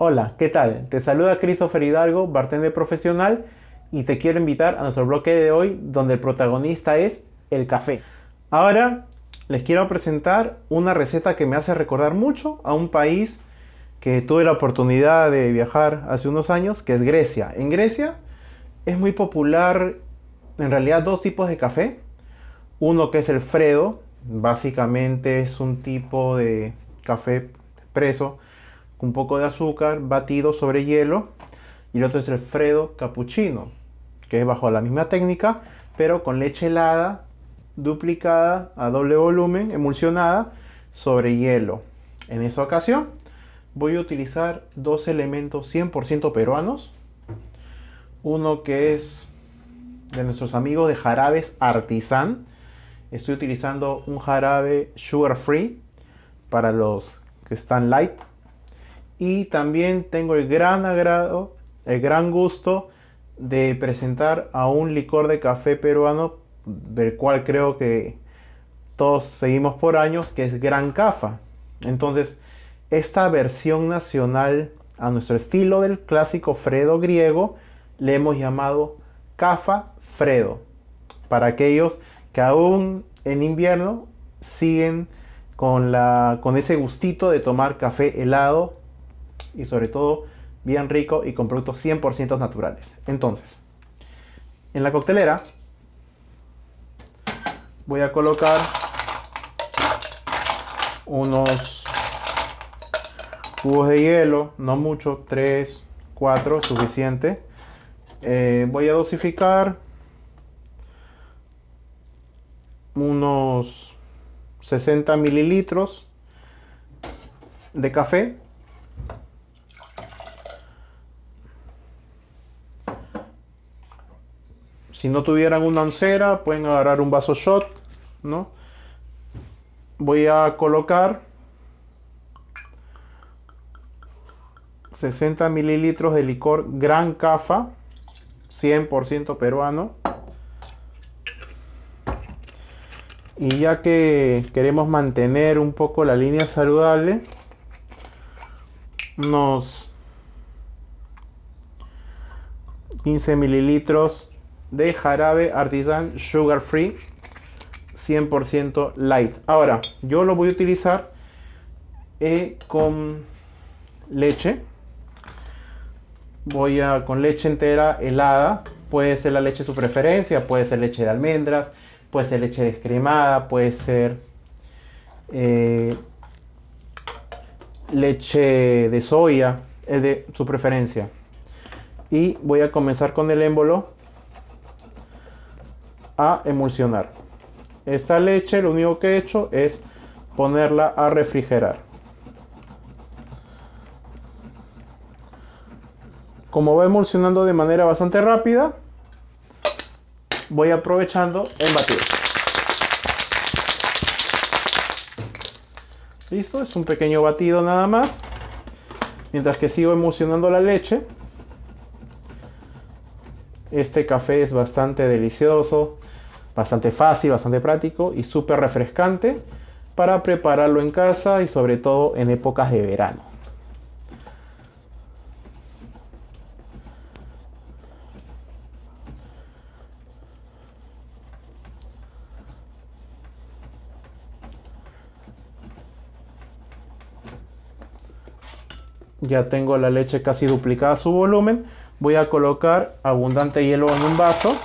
Hola, ¿qué tal? Te saluda Christopher Hidalgo, bartender profesional, y te quiero invitar a nuestro bloque de hoy donde el protagonista es el café. Ahora les quiero presentar una receta que me hace recordar mucho a un país que tuve la oportunidad de viajar hace unos años, que es Grecia. En Grecia es muy popular en realidad dos tipos de café. Uno que es el Fredo, básicamente es un tipo de café preso un poco de azúcar batido sobre hielo. Y el otro es el Fredo Cappuccino, que es bajo la misma técnica, pero con leche helada duplicada a doble volumen, emulsionada, sobre hielo. En esta ocasión voy a utilizar dos elementos 100% peruanos. Uno que es de nuestros amigos de jarabes artisan. Estoy utilizando un jarabe sugar free para los que están light y también tengo el gran agrado, el gran gusto de presentar a un licor de café peruano del cual creo que todos seguimos por años, que es Gran Cafa. Entonces, esta versión nacional a nuestro estilo del clásico Fredo griego le hemos llamado Cafa Fredo. Para aquellos que aún en invierno siguen con, la, con ese gustito de tomar café helado y sobre todo bien rico y con productos 100% naturales. Entonces, en la coctelera voy a colocar unos cubos de hielo, no mucho, 3, 4, suficiente. Eh, voy a dosificar unos 60 mililitros de café Si no tuvieran una ancera, pueden agarrar un vaso shot, ¿no? Voy a colocar 60 mililitros de licor Gran Cafa, 100% peruano. Y ya que queremos mantener un poco la línea saludable, unos 15 mililitros de jarabe artisan sugar free 100% light. Ahora, yo lo voy a utilizar eh, con leche. Voy a con leche entera helada. Puede ser la leche de su preferencia, puede ser leche de almendras, puede ser leche descremada, puede ser eh, leche de soya, es de su preferencia. Y voy a comenzar con el émbolo a emulsionar. Esta leche lo único que he hecho es ponerla a refrigerar. Como va emulsionando de manera bastante rápida, voy aprovechando el batido... Listo, es un pequeño batido nada más. Mientras que sigo emulsionando la leche. Este café es bastante delicioso. Bastante fácil, bastante práctico y súper refrescante para prepararlo en casa y sobre todo en épocas de verano. ya tengo la leche casi duplicada su volumen. Voy a colocar abundante hielo en un vaso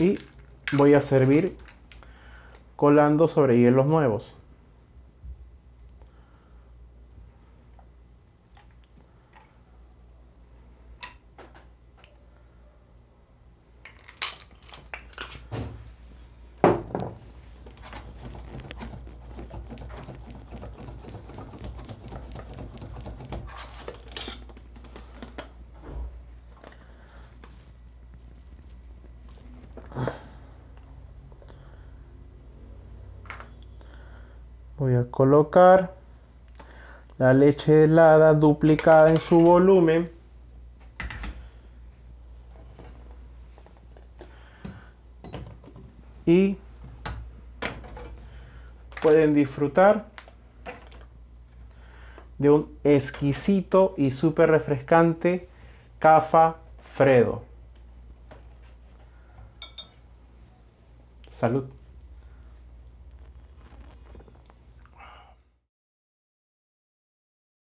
y voy a servir colando sobre hielos nuevos. voy a colocar la leche helada duplicada en su volumen y pueden disfrutar de un exquisito y súper refrescante Cafa Fredo. Salud.